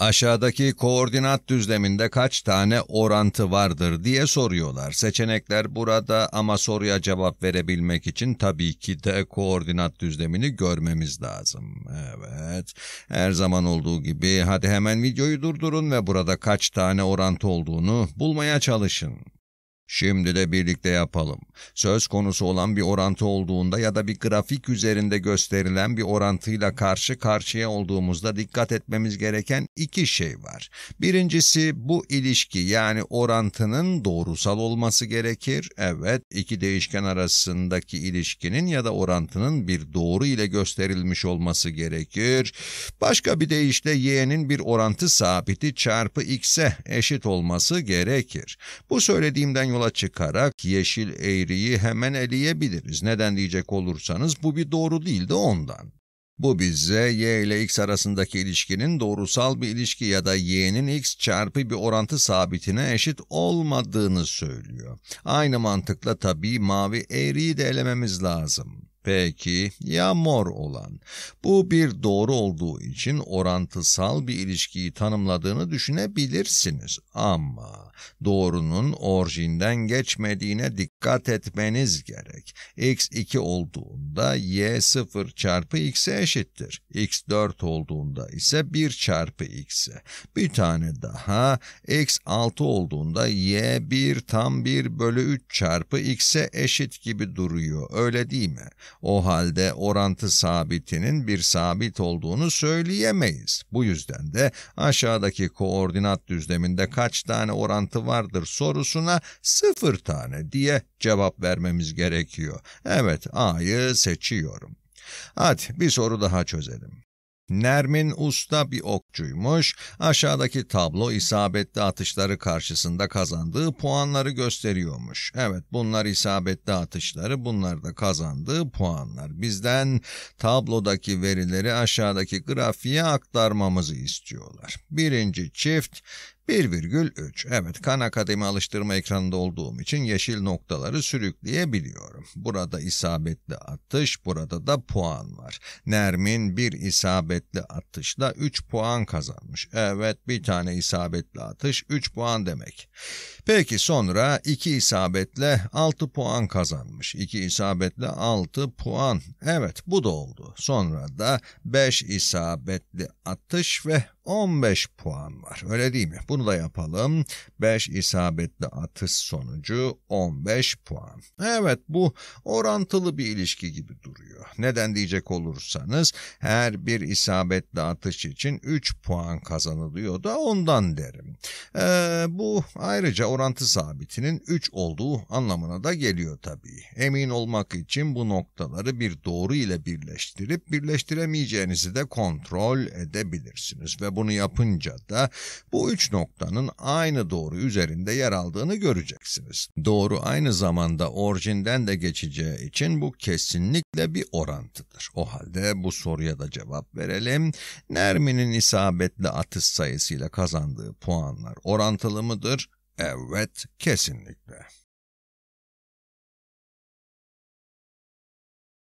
Aşağıdaki koordinat düzleminde kaç tane orantı vardır diye soruyorlar. Seçenekler burada ama soruya cevap verebilmek için tabii ki de koordinat düzlemini görmemiz lazım. Evet, her zaman olduğu gibi hadi hemen videoyu durdurun ve burada kaç tane orantı olduğunu bulmaya çalışın. Şimdi de birlikte yapalım. Söz konusu olan bir orantı olduğunda ya da bir grafik üzerinde gösterilen bir orantıyla karşı karşıya olduğumuzda dikkat etmemiz gereken iki şey var. Birincisi bu ilişki yani orantının doğrusal olması gerekir. Evet, iki değişken arasındaki ilişkinin ya da orantının bir doğru ile gösterilmiş olması gerekir. Başka bir deyişle y'nin bir orantı sabiti çarpı x'e eşit olması gerekir. Bu söylediğimden yola yola çıkarak yeşil eğriyi hemen eleyebiliriz. Neden diyecek olursanız bu bir doğru değil de ondan. Bu bize y ile x arasındaki ilişkinin doğrusal bir ilişki ya da y'nin x çarpı bir orantı sabitine eşit olmadığını söylüyor. Aynı mantıkla tabii mavi eğriyi de elememiz lazım. Peki ya mor olan? Bu bir doğru olduğu için orantısal bir ilişkiyi tanımladığını düşünebilirsiniz ama doğrunun orijinden geçmediğine dikkat dikkat etmeniz gerek. x2 olduğunda y 0 çarpı x'e eşittir. x4 olduğunda ise 1 çarpı x'e. Bir tane daha x6 olduğunda y 1 tam 1 bölü 3 çarpı x'e eşit gibi duruyor öyle değil mi? O halde orantı sabitinin bir sabit olduğunu söyleyemeyiz. Bu yüzden de aşağıdaki koordinat düzleminde kaç tane orantı vardır sorusuna sıfır tane diye cevap vermemiz gerekiyor. Evet A'yı seçiyorum. Hadi bir soru daha çözelim. Nermin usta bir okçuymuş, aşağıdaki tablo isabetli atışları karşısında kazandığı puanları gösteriyormuş. Evet bunlar isabetli atışları, bunlar da kazandığı puanlar. Bizden tablodaki verileri aşağıdaki grafiğe aktarmamızı istiyorlar. Birinci çift 1,3. Evet, kan akademi alıştırma ekranında olduğum için yeşil noktaları sürükleyebiliyorum. Burada isabetli atış, burada da puan var. Nermin bir isabetli atışla 3 puan kazanmış. Evet, bir tane isabetli atış 3 puan demek. Peki sonra 2 isabetle 6 puan kazanmış. 2 isabetle 6 puan. Evet, bu da oldu. Sonra da 5 isabetli atış ve 15 puan var. Öyle değil mi? Bunu da yapalım. 5 isabetli atış sonucu 15 puan. Evet bu orantılı bir ilişki gibi duruyor. Neden diyecek olursanız her bir isabetli atış için 3 puan kazanılıyor da ondan derim. Ee, bu ayrıca orantı sabitinin 3 olduğu anlamına da geliyor tabii. Emin olmak için bu noktaları bir doğru ile birleştirip birleştiremeyeceğinizi de kontrol edebilirsiniz ve bu bunu yapınca da bu üç noktanın aynı doğru üzerinde yer aldığını göreceksiniz. Doğru aynı zamanda orijinden de geçeceği için bu kesinlikle bir orantıdır. O halde bu soruya da cevap verelim. Nermin'in isabetli atış sayısıyla kazandığı puanlar orantılı mıdır? Evet, kesinlikle.